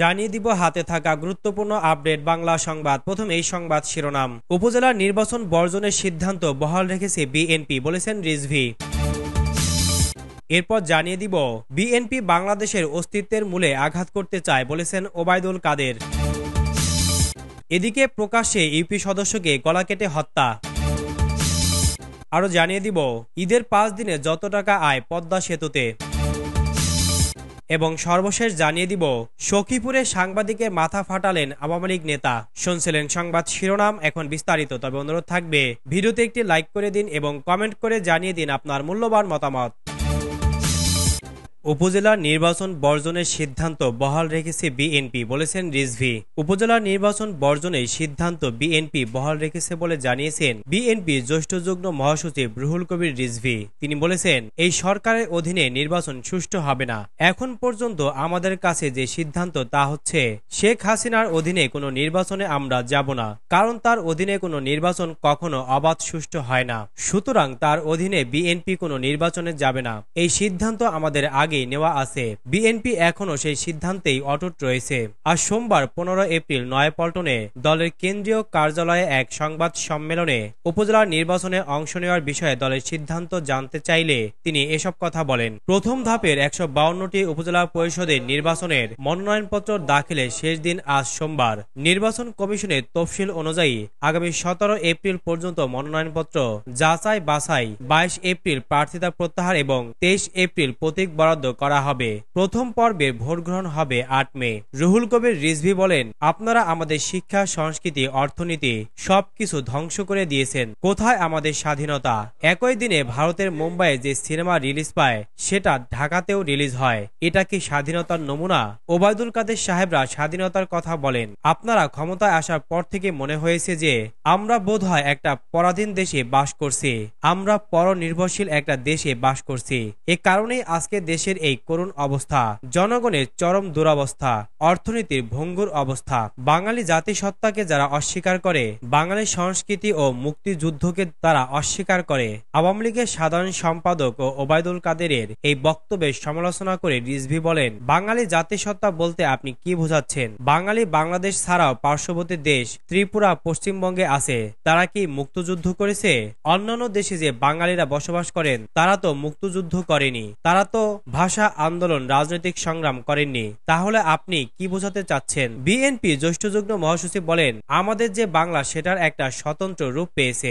জানিয়ে দিব হাতে থাকা গুরুত্বপূর্ণ আপডেট বাংলা সংবাদ প্রথম এই সংবাদ শিরোনাম উপজেলার নির্বাচন বর্জনের সিদ্ধান্ত বহাল রেখেছে বিএনপি বলেছেন রিজভি এরপর জানিয়ে দিব বিএনপি বাংলাদেশের অস্তিত্বের মূলে আঘাত করতে চায় বলেছেন ওবায়দুল কাদের এদিকে প্রকাশ্যে ইউপি সদস্যকে গলা কেটে হত্যা আরও জানিয়ে দিব ঈদের পাঁচ দিনে যত টাকা আয় পদ্মা সেতুতে এবং সর্বশেষ জানিয়ে দিব সখীপুরে সাংবাদিকের মাথা ফাটালেন আওয়ামী লীগ নেতা শুনছিলেন সংবাদ শিরোনাম এখন বিস্তারিত তবে অনুরোধ থাকবে ভিডিওতে একটি লাইক করে দিন এবং কমেন্ট করে জানিয়ে দিন আপনার মূল্যবান মতামত উপজেলা নির্বাচন বর্জনের সিদ্ধান্ত বহাল রেখেছে বিএনপি বলেছেন রিজভি উপজেলা নির্বাচন বর্জনের সিদ্ধান্ত বিএনপি বহাল রেখেছে বলে জানিয়েছেন বিএনপি জ্যৈষ্ঠ জ্যেষ্ঠযুগ্ম মহাসচিব রুহুল কবির রিজভি তিনি বলেছেন এই সরকারের অধীনে নির্বাচন সুষ্ঠু হবে না এখন পর্যন্ত আমাদের কাছে যে সিদ্ধান্ত তা হচ্ছে শেখ হাসিনার অধীনে কোনো নির্বাচনে আমরা যাব না কারণ তার অধীনে কোনো নির্বাচন কখনো অবাধ সুষ্ঠু হয় না সুতরাং তার অধীনে বিএনপি কোনো নির্বাচনে যাবে না এই সিদ্ধান্ত আমাদের আগে আগেই নেওয়া আছে বিএনপি এখনও সেই সিদ্ধান্তেই অটুট রয়েছে আর সোমবার পনেরো এপ্রিল নয়াপল্টনে দলের কেন্দ্রীয় কার্যালয়ে এক সংবাদ সম্মেলনে উপজেলার নির্বাচনে অংশ নেওয়ার বিষয়ে দলের সিদ্ধান্ত জানতে চাইলে তিনি এসব কথা বলেন প্রথম ধাপের একশো বাউন্নটি উপজেলা পরিষদের নির্বাচনের মনোনয়নপত্র দাখিলের শেষ দিন আজ সোমবার নির্বাচন কমিশনের তফসিল অনুযায়ী আগামী সতেরো এপ্রিল পর্যন্ত মনোনয়নপত্র যাচাই বাছাই বাইশ এপ্রিল প্রার্থিতা প্রত্যাহার এবং তেইশ এপ্রিল প্রতীক বরাদ্দ বরাদ্দ করা হবে প্রথম পর্বে ভোটগ্রহণ হবে আট মে রুহুল কবির রিজভি বলেন আপনারা আমাদের শিক্ষা সংস্কৃতি অর্থনীতি সবকিছু ধ্বংস করে দিয়েছেন কোথায় আমাদের স্বাধীনতা একই দিনে ভারতের মুম্বাইয়ে যে সিনেমা রিলিজ পায় সেটা ঢাকাতেও রিলিজ হয় এটা কি স্বাধীনতার নমুনা ওবায়দুল কাদের সাহেবরা স্বাধীনতার কথা বলেন আপনারা ক্ষমতায় আসার পর থেকে মনে হয়েছে যে আমরা বোধ হয় একটা পরাধীন দেশে বাস করছি আমরা পরনির্ভরশীল একটা দেশে বাস করছি এ কারণেই আজকে দেশে দেশের এই করুণ অবস্থা জনগণের চরম দুরবস্থা অর্থনীতির ভঙ্গুর অবস্থা বাঙালি জাতিসত্তাকে যারা অস্বীকার করে বাঙালি সংস্কৃতি ও মুক্তিযুদ্ধকে তারা অস্বীকার করে আওয়ামী লীগের সাধারণ সম্পাদক ও ওবায়দুল কাদেরের এই বক্তব্যের সমালোচনা করে রিজভি বলেন বাঙালি জাতিসত্তা বলতে আপনি কি বোঝাচ্ছেন বাঙালি বাংলাদেশ ছাড়াও পার্শ্ববর্তী দেশ ত্রিপুরা পশ্চিমবঙ্গে আছে তারা কি মুক্তযুদ্ধ করেছে অন্যান্য দেশে যে বাঙালিরা বসবাস করেন তারা তো মুক্তযুদ্ধ করেনি তারা তো ভাষা আন্দোলন রাজনৈতিক সংগ্রাম করেননি তাহলে আপনি কি বোঝাতে চাচ্ছেন বিএনপি জ্যেষ্ঠ মহাসচিব বলেন আমাদের যে বাংলা সেটার একটা স্বতন্ত্র রূপ পেয়েছে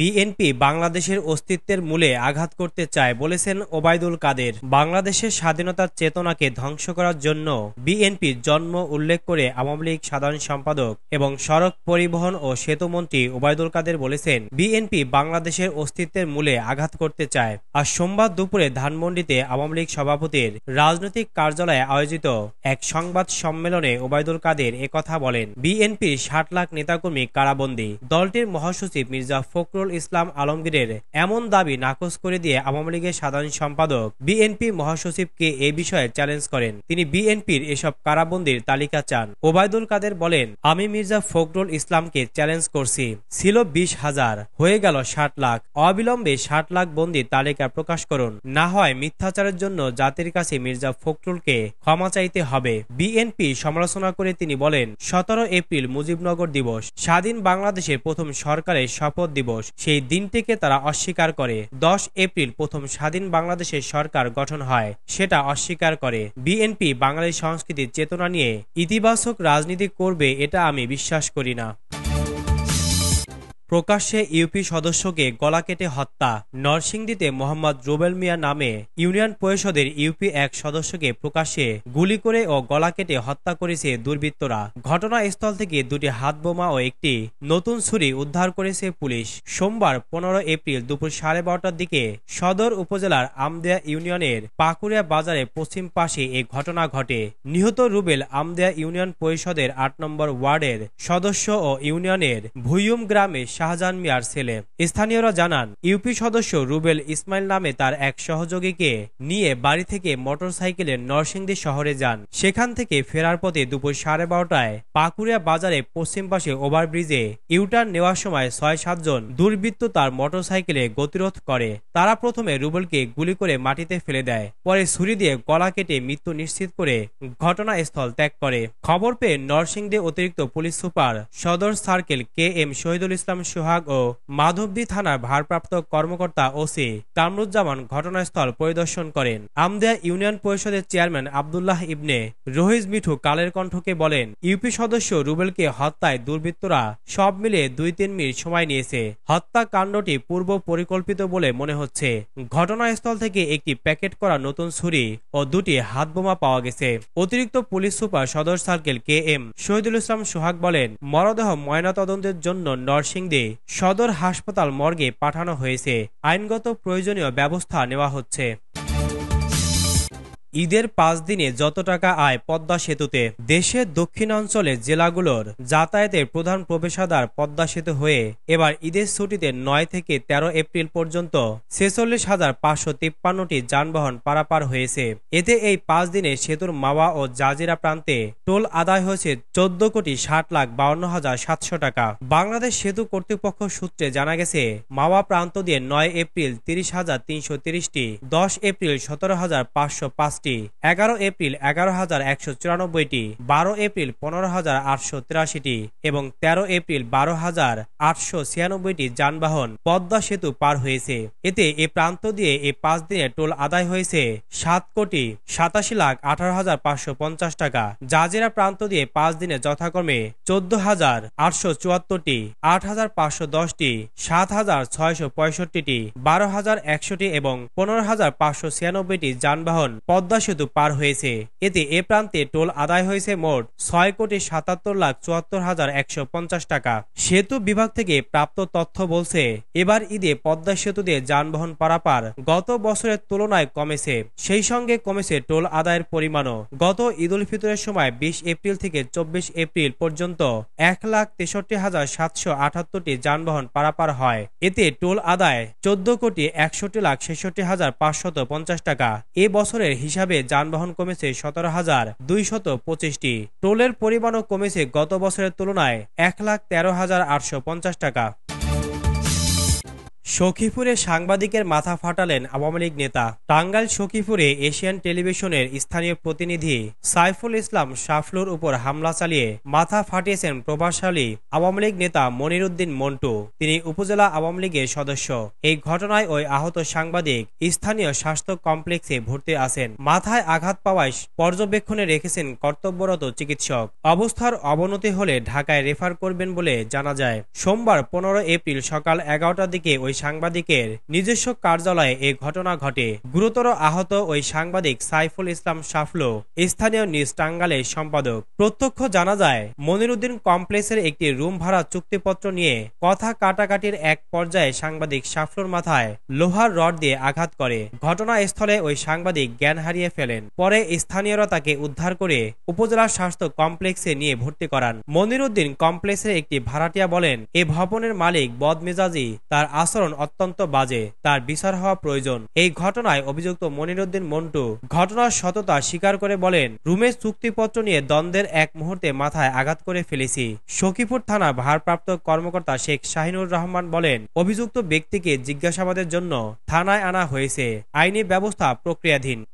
বিএনপি বাংলাদেশের অস্তিত্বের মূলে আঘাত করতে চায় বলেছেন ওবায়দুল কাদের বাংলাদেশের স্বাধীনতার চেতনাকে ধ্বংস করার জন্য বিএনপি জন্ম উল্লেখ করে আওয়ামী লীগ সাধারণ সম্পাদক এবং সড়ক পরিবহন ও মন্ত্রী ওবায়দুল কাদের বলেছেন বিএনপি বাংলাদেশের অস্তিত্বের মূলে আঘাত করতে চায় আর সোমবার দুপুরে ধানমন্ডিতে আওয়ামী লীগ সভাপতির রাজনৈতিক কার্যালয়ে আয়োজিত এক সংবাদ সম্মেলনে ওবায়দুল কাদের একথা বলেন বিএনপির ষাট লাখ নেতাকর্মী কারাবন্দী দলটির মহাসচিব মির্জা ফখরুল নজরুল ইসলাম আলমগীরের এমন দাবি নাকচ করে দিয়ে আওয়ামী লীগের সাধারণ সম্পাদক বিএনপি মহাসচিবকে এ বিষয়ে চ্যালেঞ্জ করেন তিনি বিএনপির এসব কারাবন্দির তালিকা চান ওবায়দুল কাদের বলেন আমি মির্জা ফখরুল ইসলামকে চ্যালেঞ্জ করছি ছিল বিশ হাজার হয়ে গেল ষাট লাখ অবিলম্বে ষাট লাখ বন্দি তালিকা প্রকাশ করুন না হয় মিথ্যাচারের জন্য জাতির কাছে মির্জা ফখরুলকে ক্ষমা চাইতে হবে বিএনপি সমালোচনা করে তিনি বলেন সতেরো এপ্রিল মুজিবনগর দিবস স্বাধীন বাংলাদেশের প্রথম সরকারের শপথ দিবস সেই দিনটিকে তারা অস্বীকার করে দশ এপ্রিল প্রথম স্বাধীন বাংলাদেশের সরকার গঠন হয় সেটা অস্বীকার করে বিএনপি বাঙালি সংস্কৃতির চেতনা নিয়ে ইতিবাচক রাজনীতি করবে এটা আমি বিশ্বাস করি না প্রকাশ্যে ইউপি সদস্যকে গলা কেটে হত্যা নরসিংদীতে মোহাম্মদ রুবেল মিয়া নামে ইউনিয়ন পরিষদের ইউপি এক সদস্যকে প্রকাশ্যে গুলি করে ও গলা কেটে হত্যা করেছে দুর্বৃত্তরা ঘটনাস্থল থেকে দুটি হাতবোমা ও একটি নতুন ছুরি উদ্ধার করেছে পুলিশ সোমবার পনেরো এপ্রিল দুপুর সাড়ে বারোটার দিকে সদর উপজেলার আমদেয়া ইউনিয়নের পাকুড়িয়া বাজারে পশ্চিম পাশে এই ঘটনা ঘটে নিহত রুবেল আমদেয়া ইউনিয়ন পরিষদের আট নম্বর ওয়ার্ডের সদস্য ও ইউনিয়নের ভুইয়ুম গ্রামে শাহজাহান মিয়ার ছেলে স্থানীয়রা জানান ইউপি সদস্য রুবেল ইসমাইল নামে তার এক সহযোগীকে নিয়ে বাড়ি থেকে মোটরসাইকেলে নরসিংদী শহরে যান সেখান থেকে ফেরার পথে দুপুর সাড়ে বারোটায় পাকুড়িয়া বাজারে পশ্চিম পাশে ওভারব্রিজে ইউটার্ন নেওয়ার সময় ছয় সাতজন দুর্বৃত্ত তার মোটরসাইকেলে গতিরোধ করে তারা প্রথমে রুবেলকে গুলি করে মাটিতে ফেলে দেয় পরে ছুরি দিয়ে গলা কেটে মৃত্যু নিশ্চিত করে ঘটনাস্থল ত্যাগ করে খবর পেয়ে নরসিংদী অতিরিক্ত পুলিশ সুপার সদর circle K M Shahidul Islam Sohag ও মাধবদী থানার ভারপ্রাপ্ত কর্মকর্তা ওসি কামরুজ্জামান ঘটনাস্থল পরিদর্শন করেন আমদেয়া ইউনিয়ন পরিষদের চেয়ারম্যান আবদুল্লাহ ইবনে রোহিজ মিঠু কালের কণ্ঠকে বলেন ইউপি সদস্য রুবেলকে হত্যায় দুর্বৃত্তরা সব মিলে দুই তিন মিনিট সময় নিয়েছে হত্যাকাণ্ডটি পূর্ব পরিকল্পিত বলে মনে হচ্ছে ঘটনাস্থল থেকে একটি প্যাকেট করা নতুন ছুরি ও দুটি হাত বোমা পাওয়া গেছে অতিরিক্ত পুলিশ সুপার সদর circle K M Shahidul Islam Sohag বলেন মরদেহ ময়না তদন্তের জন্য নরসিংদী ইতিমধ্যে সদর হাসপাতাল মর্গে পাঠানো হয়েছে আইনগত প্রয়োজনীয় ব্যবস্থা নেওয়া হচ্ছে ঈদের পাঁচ দিনে যত টাকা আয় পদ্মা সেতুতে দেশের দক্ষিণাঞ্চলের জেলাগুলোর যাতায়াতের প্রধান প্রবেশাদার পদ্মা সেতু হয়ে এবার ঈদের ছুটিতে নয় থেকে ১৩ এপ্রিল পর্যন্ত ছেচল্লিশ হাজার পাঁচশো তিপ্পান্নটি যানবাহন পারাপার হয়েছে এতে এই পাঁচ দিনে সেতুর মাওয়া ও জাজিরা প্রান্তে টোল আদায় হয়েছে চোদ্দ কোটি ষাট লাখ বাউন্ন হাজার সাতশো টাকা বাংলাদেশ সেতু কর্তৃপক্ষ সূত্রে জানা গেছে মাওয়া প্রান্ত দিয়ে নয় এপ্রিল তিরিশ হাজার তিনশো তিরিশটি দশ এপ্রিল সতেরো হাজার পাঁচশো পাঁচটি টি এগারো এপ্রিল এগারো হাজার একশো চুরানব্বইটি বারো এপ্রিল পনেরো হাজার আটশো তিরাশিটি এবং তেরো এপ্রিল বারো হাজার আটশো ছিয়ানব্বইটি যানবাহন পদ্মা সেতু পার হয়েছে এতে এ প্রান্ত দিয়ে এ পাঁচ দিনে টোল আদায় হয়েছে সাত কোটি সাতাশি লাখ আঠারো হাজার পাঁচশো পঞ্চাশ টাকা জাজিরা প্রান্ত দিয়ে পাঁচ দিনে যথাক্রমে চোদ্দ হাজার আটশো চুয়াত্তরটি আট হাজার পাঁচশো দশটি সাত হাজার ছয়শো পঁয়ষট্টিটি বারো হাজার একশোটি এবং পনেরো হাজার পাঁচশো ছিয়ানব্বইটি যানবাহন পদ্মা পদ্মা সেতু পার হয়েছে এতে এ প্রান্তে টোল আদায় হয়েছে মোট ছয় কোটি সাতাত্তর লাখ চুয়াত্তর হাজার একশো পঞ্চাশ টাকা সেতু বিভাগ থেকে প্রাপ্ত তথ্য বলছে এবার ঈদে পদ্মা সেতু দিয়ে যানবাহন পারাপার গত বছরের তুলনায় কমেছে সেই সঙ্গে কমেছে টোল আদায়ের পরিমাণও গত ঈদ উল ফিতরের সময় বিশ এপ্রিল থেকে চব্বিশ এপ্রিল পর্যন্ত এক লাখ তেষট্টি হাজার সাতশো আটাত্তরটি যানবাহন পারাপার হয় এতে টোল আদায় চোদ্দ কোটি একষট্টি লাখ ছেষট্টি হাজার পাঁচশত পঞ্চাশ টাকা এ বছরের হিসাব হিসাবে যানবাহন কমেছে সতেরো হাজার দুইশত পঁচিশটি টোলের পরিমাণও কমেছে গত বছরের তুলনায় এক লাখ তেরো হাজার আটশো পঞ্চাশ টাকা সখীপুরে সাংবাদিকের মাথা ফাটালেন আওয়ামী লীগ নেতা টাঙ্গাইল সখীপুরে এশিয়ান টেলিভিশনের স্থানীয় প্রতিনিধি সাইফুল ইসলাম শাফলুর উপর হামলা চালিয়ে মাথা ফাটিয়েছেন প্রভাবশালী আওয়ামী লীগ নেতা মনিরুদ্দিন মন্টু তিনি উপজেলা আওয়ামী লীগের সদস্য এই ঘটনায় ওই আহত সাংবাদিক স্থানীয় স্বাস্থ্য কমপ্লেক্সে ভর্তি আছেন মাথায় আঘাত পাওয়ায় পর্যবেক্ষণে রেখেছেন কর্তব্যরত চিকিৎসক অবস্থার অবনতি হলে ঢাকায় রেফার করবেন বলে জানা যায় সোমবার পনেরো এপ্রিল সকাল এগারোটার দিকে ওই সাংবাদিকের নিজস্ব কার্যালয়ে এ ঘটনা ঘটে গুরুতর আহত ওই সাংবাদিক সাইফুল ইসলাম সাফলো স্থানীয় নিউজ টাঙ্গালের সম্পাদক প্রত্যক্ষ জানা যায় মনিরুদ্দিন কমপ্লেক্সের একটি রুম ভাড়া চুক্তিপত্র নিয়ে কথা কাটাকাটির এক পর্যায়ে সাংবাদিক সাফলোর মাথায় লোহার রড দিয়ে আঘাত করে ঘটনাস্থলে ওই সাংবাদিক জ্ঞান হারিয়ে ফেলেন পরে স্থানীয়রা তাকে উদ্ধার করে উপজেলা স্বাস্থ্য কমপ্লেক্সে নিয়ে ভর্তি করান মনিরুদ্দিন কমপ্লেক্সের একটি ভাড়াটিয়া বলেন এ ভবনের মালিক বদমেজাজি তার আসর আচরণ অত্যন্ত বাজে তার বিচার হওয়া প্রয়োজন এই ঘটনায় অভিযুক্ত মনিরুদ্দিন মন্টু ঘটনার সততা স্বীকার করে বলেন রুমের চুক্তিপত্র নিয়ে দ্বন্দ্বের এক মুহূর্তে মাথায় আঘাত করে ফেলেছি সখীপুর থানা ভারপ্রাপ্ত কর্মকর্তা শেখ শাহিনুর রহমান বলেন অভিযুক্ত ব্যক্তিকে জিজ্ঞাসাবাদের জন্য থানায় আনা হয়েছে আইনি ব্যবস্থা প্রক্রিয়াধীন